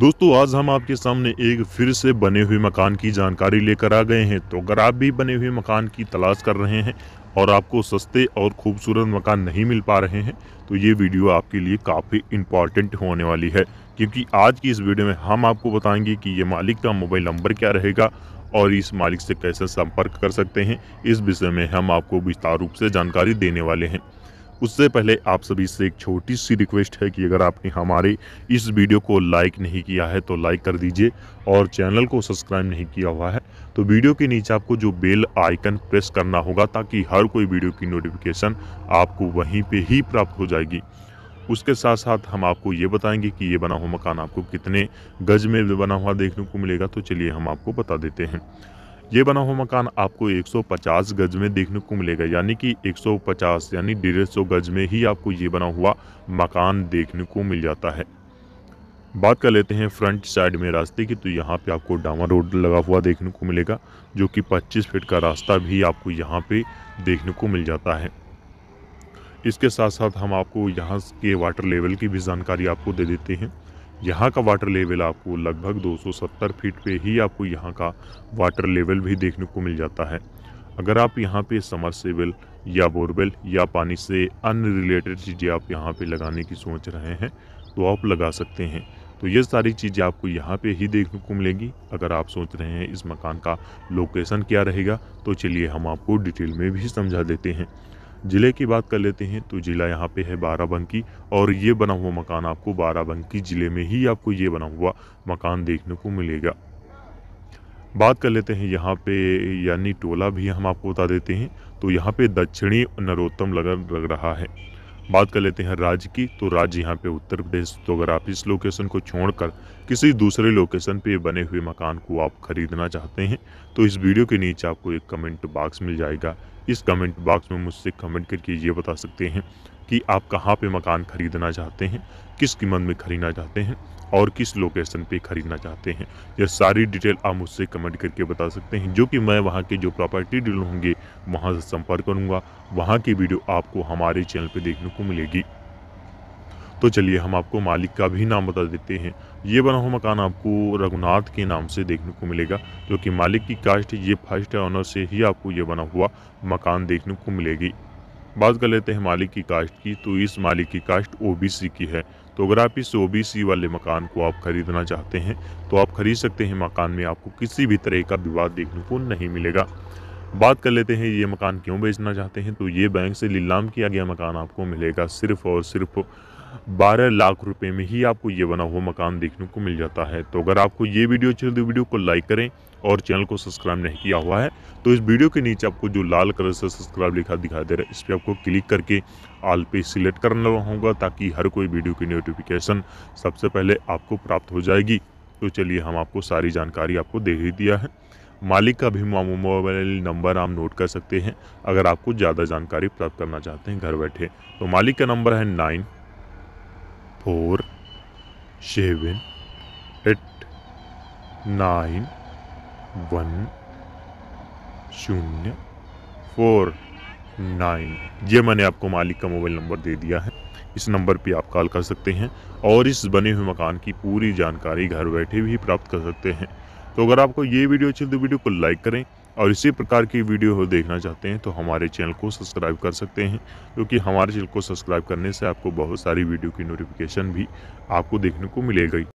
दोस्तों आज हम आपके सामने एक फिर से बने हुए मकान की जानकारी लेकर आ गए हैं तो अगर आप भी बने हुए मकान की तलाश कर रहे हैं और आपको सस्ते और खूबसूरत मकान नहीं मिल पा रहे हैं तो ये वीडियो आपके लिए काफ़ी इम्पॉर्टेंट होने वाली है क्योंकि आज की इस वीडियो में हम आपको बताएंगे कि ये मालिक का मोबाइल नंबर क्या रहेगा और इस मालिक से कैसे संपर्क कर सकते हैं इस विषय में हम आपको विस्तार रूप से जानकारी देने वाले हैं उससे पहले आप सभी से एक छोटी सी रिक्वेस्ट है कि अगर आपने हमारे इस वीडियो को लाइक नहीं किया है तो लाइक कर दीजिए और चैनल को सब्सक्राइब नहीं किया हुआ है तो वीडियो के नीचे आपको जो बेल आइकन प्रेस करना होगा ताकि हर कोई वीडियो की नोटिफिकेशन आपको वहीं पर ही प्राप्त हो जाएगी उसके साथ साथ हम आपको ये बताएंगे कि ये बना हुआ मकान आपको कितने गज में बना हुआ देखने को मिलेगा तो चलिए हम आपको बता देते हैं ये बना हुआ मकान आपको 150 गज में देखने को मिलेगा यानी कि 150 यानी डेढ़ सौ गज में ही आपको ये बना हुआ मकान देखने को मिल जाता है बात कर लेते हैं फ्रंट साइड में रास्ते की तो यहाँ पे आपको डामा रोड लगा हुआ देखने को मिलेगा जो कि 25 फीट का रास्ता भी आपको यहाँ पे देखने को मिल जाता है इसके साथ साथ हम आपको यहाँ के वाटर लेवल की भी जानकारी आपको दे देते हैं यहाँ का वाटर लेवल आपको लगभग 270 फीट पे ही आपको यहाँ का वाटर लेवल भी देखने को मिल जाता है अगर आप यहाँ पे समरसेबल या बोरवेल या पानी से अनरिलेटेड चीज़ें आप यहाँ पे लगाने की सोच रहे हैं तो आप लगा सकते हैं तो ये सारी चीज़ें आपको यहाँ पे ही देखने को मिलेंगी अगर आप सोच रहे हैं इस मकान का लोकेशन क्या रहेगा तो चलिए हम आपको डिटेल में भी समझा देते हैं ज़िले की बात कर लेते हैं तो ज़िला यहाँ पे है बाराबंकी और ये बना हुआ मकान आपको बाराबंकी ज़िले में ही आपको ये बना हुआ मकान देखने को मिलेगा बात कर लेते हैं यहाँ पे यानी टोला भी हम आपको बता देते हैं तो यहाँ पे दक्षिणी नरोत्तम लगन लग रहा है बात कर लेते हैं राज्य की तो राज्य यहाँ पे उत्तर प्रदेश तो अगर आप इस लोकेशन को छोड़कर किसी दूसरे लोकेशन पे बने हुए मकान को आप खरीदना चाहते हैं तो इस वीडियो के नीचे आपको एक कमेंट बॉक्स मिल जाएगा इस कमेंट बॉक्स में मुझसे कमेंट करके ये बता सकते हैं कि आप कहाँ पे मकान ख़रीदना चाहते हैं किस कीमत में ख़रीदना चाहते हैं और किस लोकेशन पे ख़रीदना चाहते हैं यह सारी डिटेल आप मुझसे कमेंट करके बता सकते हैं जो कि मैं वहाँ के जो प्रॉपर्टी डील होंगे वहाँ से संपर्क करूँगा वहाँ की वीडियो आपको हमारे चैनल पर देखने को मिलेगी तो चलिए हम आपको मालिक का भी नाम बता देते हैं ये बना हुआ मकान आपको रघुनाथ के नाम से देखने को मिलेगा जो कि मालिक की कास्ट ये फर्स्ट ऑनर से ही आपको ये बना हुआ मकान देखने को मिलेगी बात कर लेते हैं मालिक की कास्ट की तो इस मालिक की कास्ट ओबीसी की है तो अगर आप इस ओबीसी वाले मकान को आप खरीदना चाहते हैं तो आप खरीद सकते हैं मकान में आपको किसी भी तरह का विवाद देखने को नहीं मिलेगा बात कर लेते हैं ये मकान क्यों बेचना चाहते हैं तो ये बैंक से लीलाम किया गया मकान आपको मिलेगा सिर्फ और सिर्फ बारह लाख रुपए में ही आपको ये बना हुआ मकान देखने को मिल जाता है तो अगर आपको ये वीडियो अच्छी लगी वीडियो को लाइक करें और चैनल को सब्सक्राइब नहीं किया हुआ है तो इस वीडियो के नीचे आपको जो लाल कलर से सब्सक्राइब लिखा दिखाई दे रहा है इस पर आपको क्लिक करके आल पे सिलेक्ट करना होगा ताकि हर कोई वीडियो की नोटिफिकेशन सबसे पहले आपको प्राप्त हो जाएगी तो चलिए हम आपको सारी जानकारी आपको दे ही दिया है मालिक का भी मोबाइल नंबर आप नोट कर सकते हैं अगर आपको ज़्यादा जानकारी प्राप्त करना चाहते हैं घर बैठे तो मालिक का नंबर है nine four seven eight nine one शून्य फोर नाइन ये मैंने आपको मालिक का मोबाइल नंबर दे दिया है इस नंबर पे आप कॉल कर सकते हैं और इस बने हुए मकान की पूरी जानकारी घर बैठे भी प्राप्त कर सकते हैं तो अगर आपको ये वीडियो अच्छी तो वीडियो को लाइक करें और इसी प्रकार की वीडियो हो देखना चाहते हैं तो हमारे चैनल को सब्सक्राइब कर सकते हैं क्योंकि हमारे चैनल को सब्सक्राइब करने से आपको बहुत सारी वीडियो की नोटिफिकेशन भी आपको देखने को मिलेगी